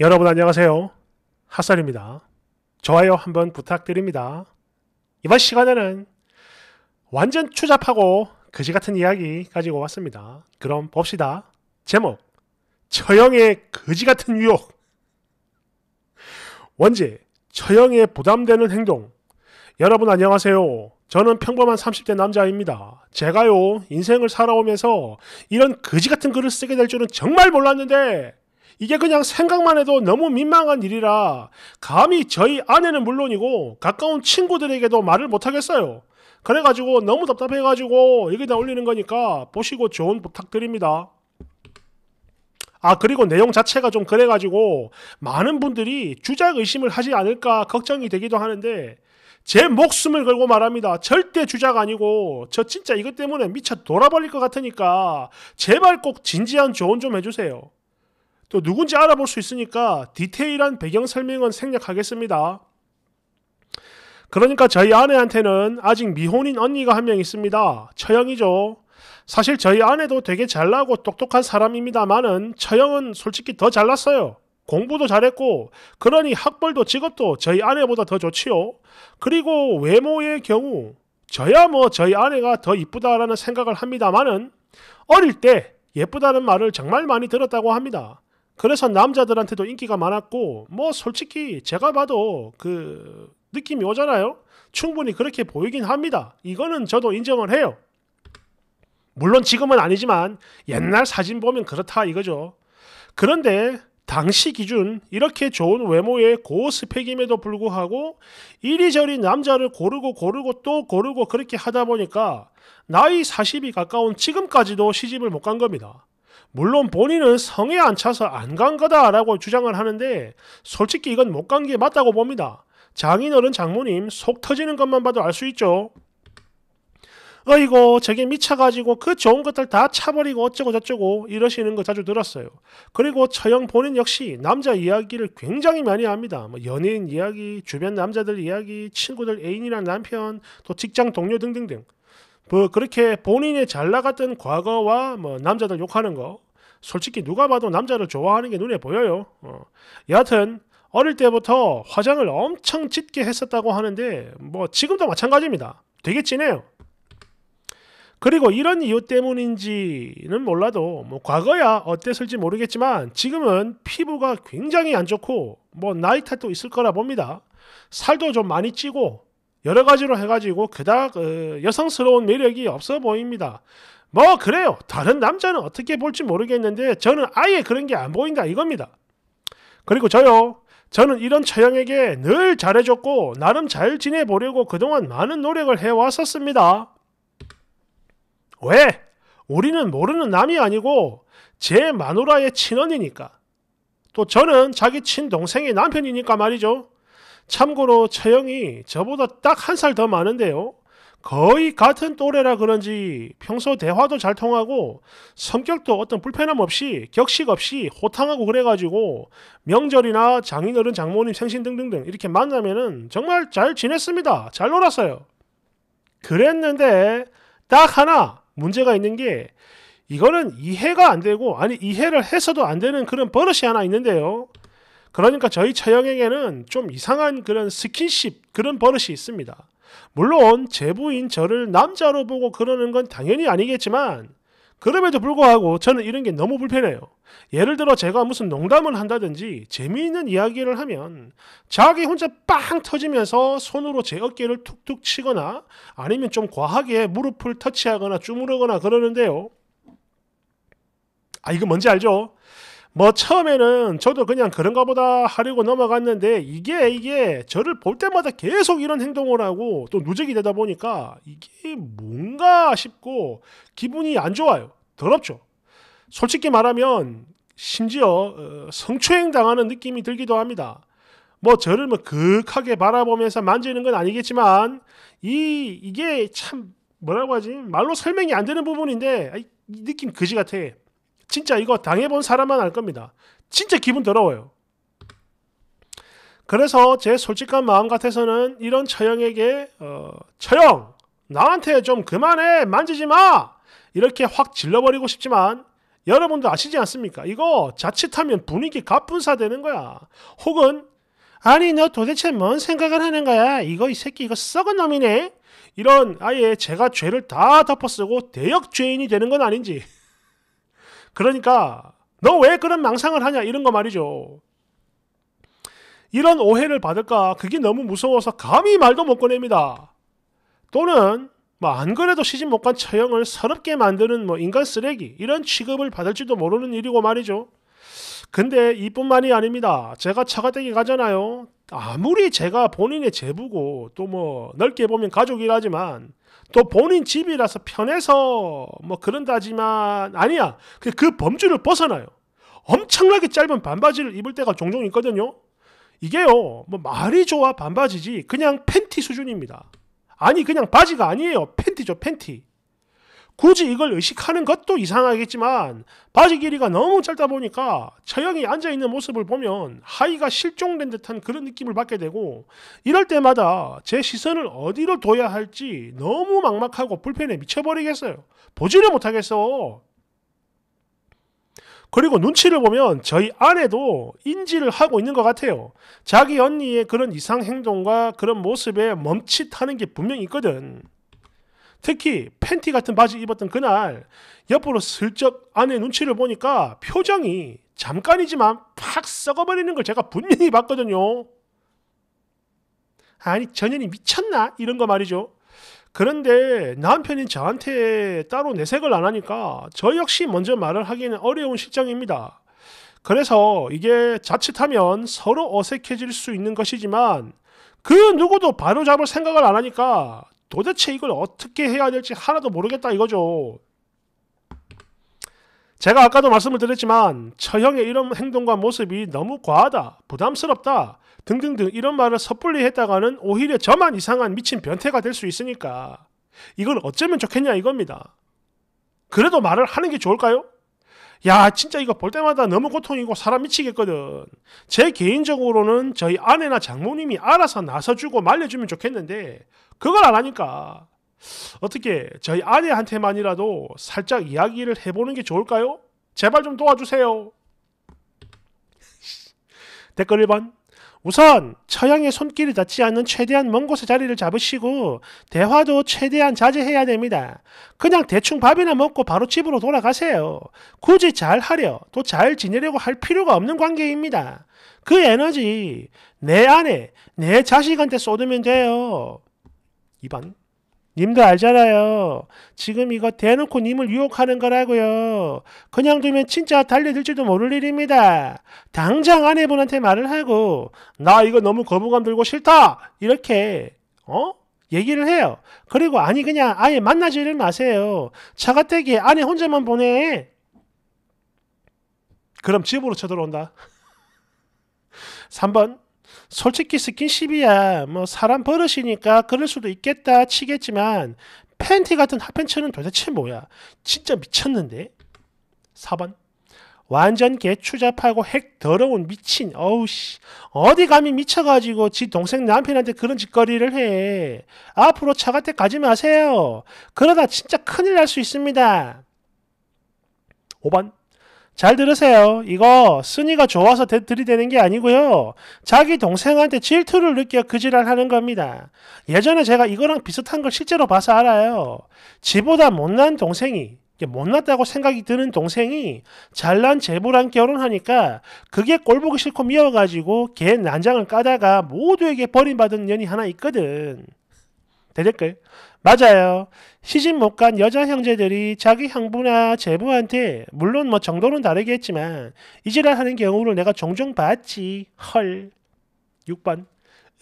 여러분 안녕하세요. 핫살입니다. 좋아요 한번 부탁드립니다. 이번 시간에는 완전 추잡하고 거지 같은 이야기 가지고 왔습니다. 그럼 봅시다. 제목 처형의 거지 같은 유혹 원제 처형에 부담되는 행동 여러분 안녕하세요. 저는 평범한 30대 남자입니다. 제가요, 인생을 살아오면서 이런 거지 같은 글을 쓰게 될 줄은 정말 몰랐는데, 이게 그냥 생각만 해도 너무 민망한 일이라 감히 저희 아내는 물론이고 가까운 친구들에게도 말을 못하겠어요. 그래가지고 너무 답답해가지고 여기다 올리는 거니까 보시고 조언 부탁드립니다. 아 그리고 내용 자체가 좀 그래가지고 많은 분들이 주작 의심을 하지 않을까 걱정이 되기도 하는데 제 목숨을 걸고 말합니다. 절대 주작 아니고 저 진짜 이것 때문에 미쳐 돌아버릴 것 같으니까 제발 꼭 진지한 조언 좀 해주세요. 또 누군지 알아볼 수 있으니까 디테일한 배경 설명은 생략하겠습니다. 그러니까 저희 아내한테는 아직 미혼인 언니가 한 명 있습니다. 처형이죠. 사실 저희 아내도 되게 잘나고 똑똑한 사람입니다만은 처형은 솔직히 더 잘났어요. 공부도 잘했고 그러니 학벌도 직업도 저희 아내보다 더 좋지요. 그리고 외모의 경우 저야 뭐 저희 아내가 더 이쁘다라는 생각을 합니다만은 어릴 때 예쁘다는 말을 정말 많이 들었다고 합니다. 그래서 남자들한테도 인기가 많았고 뭐 솔직히 제가 봐도 그 느낌이 오잖아요. 충분히 그렇게 보이긴 합니다. 이거는 저도 인정을 해요. 물론 지금은 아니지만 옛날 사진 보면 그렇다 이거죠. 그런데 당시 기준 이렇게 좋은 외모의 고스펙임에도 불구하고 이리저리 남자를 고르고 고르고 또 고르고 그렇게 하다 보니까 나이 40이 가까운 지금까지도 시집을 못 간 겁니다. 물론 본인은 성에 안 차서 안 간 거다라고 주장을 하는데 솔직히 이건 못 간 게 맞다고 봅니다. 장인어른 장모님 속 터지는 것만 봐도 알 수 있죠. 어이고 저게 미쳐가지고 그 좋은 것들 다 차버리고 어쩌고 저쩌고 이러시는 거 자주 들었어요. 그리고 처형 본인 역시 남자 이야기를 굉장히 많이 합니다. 뭐 연예인 이야기, 주변 남자들 이야기, 친구들 애인이나 남편, 또 직장 동료 등등등. 뭐 그렇게 본인의 잘 나갔던 과거와 뭐 남자들 욕하는 거 솔직히 누가 봐도 남자를 좋아하는 게 눈에 보여요. 어. 여하튼 어릴 때부터 화장을 엄청 짙게 했었다고 하는데 뭐 지금도 마찬가지입니다. 되게 진해요. 그리고 이런 이유 때문인지는 몰라도 뭐 과거야 어땠을지 모르겠지만 지금은 피부가 굉장히 안 좋고 뭐 나이 탓도 있을 거라 봅니다. 살도 좀 많이 찌고 여러 가지로 해가지고 그닥 어, 여성스러운 매력이 없어 보입니다. 뭐 그래요. 다른 남자는 어떻게 볼지 모르겠는데 저는 아예 그런 게 안 보인다 이겁니다. 그리고 저요. 저는 이런 처형에게 늘 잘해줬고 나름 잘 지내보려고 그동안 많은 노력을 해왔었습니다. 왜? 우리는 모르는 남이 아니고 제 마누라의 친언이니까. 또 저는 자기 친동생의 남편이니까 말이죠. 참고로 처형이 저보다 딱 한 살 더 많은데요. 거의 같은 또래라 그런지 평소 대화도 잘 통하고 성격도 어떤 불편함 없이 격식 없이 호탕하고 그래가지고 명절이나 장인어른 장모님 생신 등등등 이렇게 만나면은 정말 잘 지냈습니다. 잘 놀았어요. 그랬는데 딱 하나 문제가 있는 게 이거는 이해가 안 되고 아니 이해를 해서도 안 되는 그런 버릇이 하나 있는데요. 그러니까 저희 처형에게는 좀 이상한 그런 스킨십 그런 버릇이 있습니다. 물론 제부인 저를 남자로 보고 그러는 건 당연히 아니겠지만 그럼에도 불구하고 저는 이런 게 너무 불편해요. 예를 들어 제가 무슨 농담을 한다든지 재미있는 이야기를 하면 자기 혼자 빵 터지면서 손으로 제 어깨를 툭툭 치거나 아니면 좀 과하게 무릎을 터치하거나 주무르거나 그러는데요. 아 이거 뭔지 알죠? 뭐 처음에는 저도 그냥 그런가 보다 하려고 넘어갔는데 이게 이게 저를 볼 때마다 계속 이런 행동을 하고 또 누적이 되다 보니까 이게 뭔가 싶고 기분이 안 좋아요. 더럽죠. 솔직히 말하면 심지어 어, 성추행 당하는 느낌이 들기도 합니다. 뭐 저를 뭐 극하게 바라보면서 만지는 건 아니겠지만 이 이게 참 뭐라고 하지 말로 설명이 안 되는 부분인데 이 느낌 그지 같아. 진짜 이거 당해본 사람만 알 겁니다. 진짜 기분 더러워요. 그래서 제 솔직한 마음 같아서는 이런 처형에게 어, 처형 나한테 좀 그만해 만지지 마 이렇게 확 질러버리고 싶지만 여러분도 아시지 않습니까? 이거 자칫하면 분위기 갑분사 되는 거야. 혹은 아니 너 도대체 뭔 생각을 하는 거야? 이거 이 새끼 이거 썩은 놈이네. 이런 아예 제가 죄를 다 덮어쓰고 대역죄인이 되는 건 아닌지 그러니까 너 왜 그런 망상을 하냐 이런 거 말이죠. 이런 오해를 받을까 그게 너무 무서워서 감히 말도 못 꺼냅니다. 또는 뭐 안 그래도 시집 못 간 처형을 서럽게 만드는 뭐 인간 쓰레기 이런 취급을 받을지도 모르는 일이고 말이죠. 근데 이뿐만이 아닙니다. 제가 처가댁에 가잖아요. 아무리 제가 본인의 제부고 또 뭐 넓게 보면 가족이라지만 또 본인 집이라서 편해서 뭐 그런다지만 아니야. 그, 그 범주를 벗어나요. 엄청나게 짧은 반바지를 입을 때가 종종 있거든요. 이게요, 뭐 말이 좋아 반바지지 그냥 팬티 수준입니다. 아니 그냥 바지가 아니에요. 팬티죠, 팬티. 굳이 이걸 의식하는 것도 이상하겠지만 바지 길이가 너무 짧다 보니까 처형이 앉아 있는 모습을 보면 하이가 실종된 듯한 그런 느낌을 받게 되고 이럴 때마다 제 시선을 어디로 둬야 할지 너무 막막하고 불편해 미쳐버리겠어요. 보지를 못하겠어. 그리고 눈치를 보면 저희 아내도 인지를 하고 있는 것 같아요. 자기 언니의 그런 이상 행동과 그런 모습에 멈칫하는 게 분명히 있거든. 특히 팬티 같은 바지 입었던 그날 옆으로 슬쩍 아내 눈치를 보니까 표정이 잠깐이지만 팍 썩어버리는 걸 제가 분명히 봤거든요. 아니 전현이 미쳤나 이런 거 말이죠. 그런데 남편인 저한테 따로 내색을 안 하니까 저 역시 먼저 말을 하기는 어려운 실정입니다. 그래서 이게 자칫하면 서로 어색해질 수 있는 것이지만 그 누구도 바로잡을 생각을 안 하니까 도대체 이걸 어떻게 해야 될지 하나도 모르겠다 이거죠. 제가 아까도 말씀을 드렸지만 처형의 이런 행동과 모습이 너무 과하다, 부담스럽다 등등등 이런 말을 섣불리 했다가는 오히려 저만 이상한 미친 변태가 될 수 있으니까 이걸 어쩌면 좋겠냐 이겁니다. 그래도 말을 하는 게 좋을까요? 야 진짜 이거 볼 때마다 너무 고통이고 사람 미치겠거든. 제 개인적으로는 저희 아내나 장모님이 알아서 나서주고 말려주면 좋겠는데 그걸 안 하니까 어떻게 저희 아내한테만이라도 살짝 이야기를 해보는 게 좋을까요? 제발 좀 도와주세요. 댓글 1번 우선 처형의 손길이 닿지 않는 최대한 먼 곳에 자리를 잡으시고 대화도 최대한 자제해야 됩니다. 그냥 대충 밥이나 먹고 바로 집으로 돌아가세요. 굳이 잘 하려 또잘 지내려고 할 필요가 없는 관계입니다. 그 에너지 내 아내, 내 자식한테 쏟으면 돼요. 2번. 님도 알잖아요. 지금 이거 대놓고 님을 유혹하는 거라고요. 그냥 두면 진짜 달려들지도 모를 일입니다. 당장 아내분한테 말을 하고 나 이거 너무 거부감 들고 싫다 이렇게 어? 얘기를 해요. 그리고 아니 그냥 아예 만나지를 마세요. 차가택에 아내 혼자만 보내. 그럼 집으로 쳐들어온다. 3번 솔직히 스킨십이야 뭐 사람 버릇이니까 그럴 수도 있겠다 치겠지만 팬티 같은 핫팬츠는 도대체 뭐야? 진짜 미쳤는데? 4번 완전 개추잡하고 핵 더러운 미친 어우씨 어디 감히 미쳐가지고 지 동생 남편한테 그런 짓거리를 해 앞으로 차가택 가지 마세요 그러다 진짜 큰일 날 수 있습니다 5번 잘 들으세요. 이거 순이가 좋아서 대, 들이대는 게 아니고요. 자기 동생한테 질투를 느껴 그 지랄하는 겁니다. 예전에 제가 이거랑 비슷한 걸 실제로 봐서 알아요. 지보다 못난 동생이 못났다고 생각이 드는 동생이 잘난 제부랑 결혼하니까 그게 꼴보기 싫고 미워가지고 걔 난장을 까다가 모두에게 버림받은 년이 하나 있거든. 대댓 맞아요. 시집 못 간 여자 형제들이 자기 형부나 제부한테 물론 뭐 정도는 다르겠지만 이지랄 하는 경우를 내가 종종 봤지. 헐. 6번.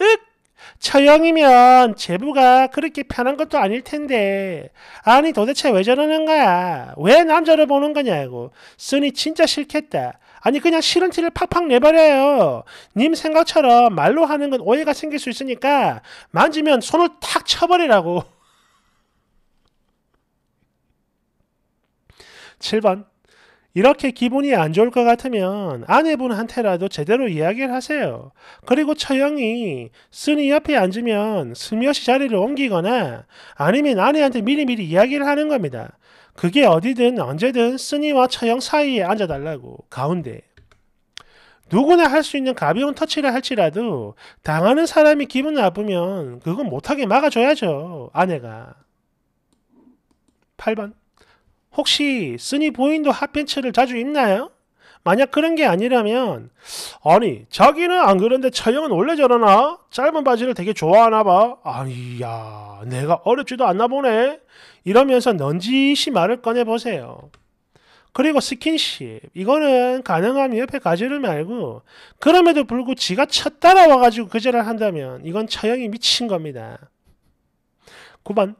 윽! 처형이면 제부가 그렇게 편한 것도 아닐 텐데 아니 도대체 왜 저러는 거야? 왜 남자를 보는 거냐고 쓰니 진짜 싫겠다. 아니 그냥 싫은 티를 팍팍 내버려요. 님 생각처럼 말로 하는 건 오해가 생길 수 있으니까 만지면 손을 탁 쳐버리라고. 7번 이렇게 기분이 안 좋을 것 같으면 아내분한테라도 제대로 이야기를 하세요. 그리고 처형이 스니 옆에 앉으면 스며시 자리를 옮기거나 아니면 아내한테 미리미리 이야기를 하는 겁니다. 그게 어디든 언제든 스니와 처형 사이에 앉아달라고 가운데 누구나 할 수 있는 가벼운 터치를 할지라도 당하는 사람이 기분 나쁘면 그건 못하게 막아줘야죠. 아내가. 8번 혹시 쓰니 보인도 핫팬츠를 자주 입나요? 만약 그런 게 아니라면 아니 자기는 안 그런데 차영은 원래 저러나 짧은 바지를 되게 좋아하나 봐 아니야 내가 어렵지도 않나 보네 이러면서 넌지시 말을 꺼내 보세요 그리고 스킨십 이거는 가능하면 옆에 가지를 말고 그럼에도 불구하 지가 차 따라와가지고 그제를 한다면 이건 차영이 미친 겁니다 9번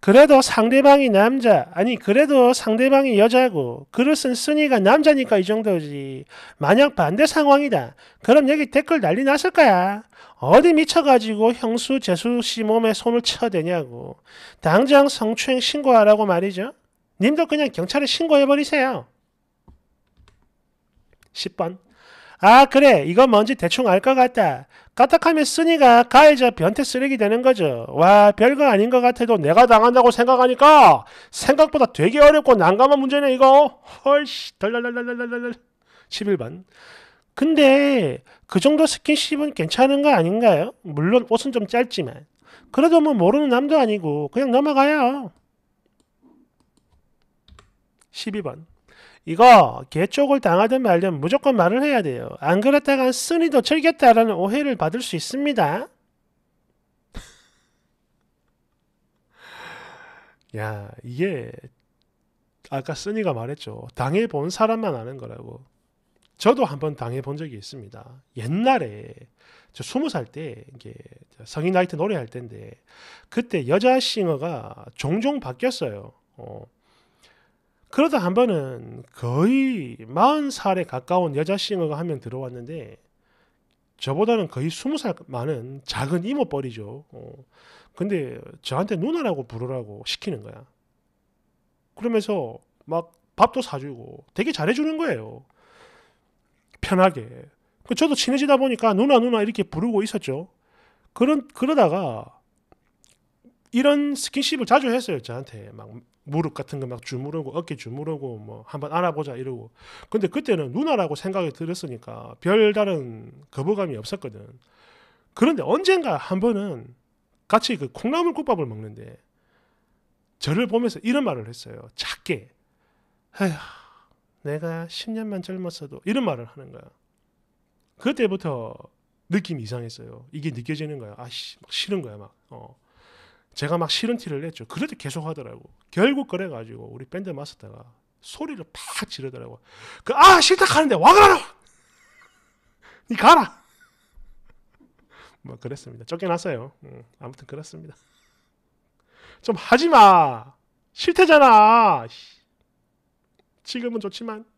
그래도 상대방이 남자, 아니, 그래도 상대방이 여자고, 글을 쓴 쓰니가 남자니까 이 정도지. 만약 반대 상황이다. 그럼 여기 댓글 난리 났을 거야. 어디 미쳐가지고 형수 재수 씨 몸에 손을 쳐대냐고. 당장 성추행 신고하라고 말이죠. 님도 그냥 경찰에 신고해버리세요. 10번. 아 그래 이거 뭔지 대충 알 것 같다. 까딱하면 쓰니가 가해자 변태 쓰레기 되는 거죠. 와 별거 아닌 것 같아도 내가 당한다고 생각하니까 생각보다 되게 어렵고 난감한 문제네 이거. 헐씨 덜덜덜덜덜덜 11번 근데 그 정도 스킨십은 괜찮은 거 아닌가요? 물론 옷은 좀 짧지만 그래도 뭐 모르는 남도 아니고 그냥 넘어가요. 12번 이거 개쪽을 당하든 말든 무조건 말을 해야 돼요. 안 그랬다간 쓴이도 즐겼다라는 오해를 받을 수 있습니다. 야 이게 아까 쓴이가 말했죠. 당해본 사람만 아는 거라고. 저도 한번 당해본 적이 있습니다. 옛날에 저 스무 살때 이게 성인 나이트 노래할 때인데 그때 여자 싱어가 종종 바뀌었어요. 어, 그러다 한 번은 거의 40살에 가까운 여자 싱어가 한 명 들어왔는데 저보다는 거의 20살 많은 작은 이모뻘이죠. 어. 근데 저한테 누나라고 부르라고 시키는 거야. 그러면서 막 밥도 사주고 되게 잘해주는 거예요. 편하게. 그 저도 친해지다 보니까 누나 누나 이렇게 부르고 있었죠. 그런 그러다가 이런 스킨십을 자주 했어요 저한테 막 무릎 같은 거 막 주무르고 어깨 주무르고 뭐 한번 알아보자 이러고 근데 그때는 누나라고 생각이 들었으니까 별다른 거부감이 없었거든 그런데 언젠가 한 번은 같이 그 콩나물국밥을 먹는데 저를 보면서 이런 말을 했어요 작게 에휴 내가 10년만 젊었어도 이런 말을 하는 거야 그때부터 느낌이 이상했어요 이게 느껴지는 거야 아씨 막 싫은 거야 막 어. 제가 막 싫은 티를 냈죠. 그래도 계속 하더라고. 결국 그래가지고 우리 밴드 마스터가 소리를 팍 지르더라고. 그, 아, 싫다 하는데 와 가라! 니 가라! 뭐 그랬습니다. 쫓겨났어요. 음, 아무튼 그렇습니다. 좀 하지 마! 싫대잖아! 지금은 좋지만.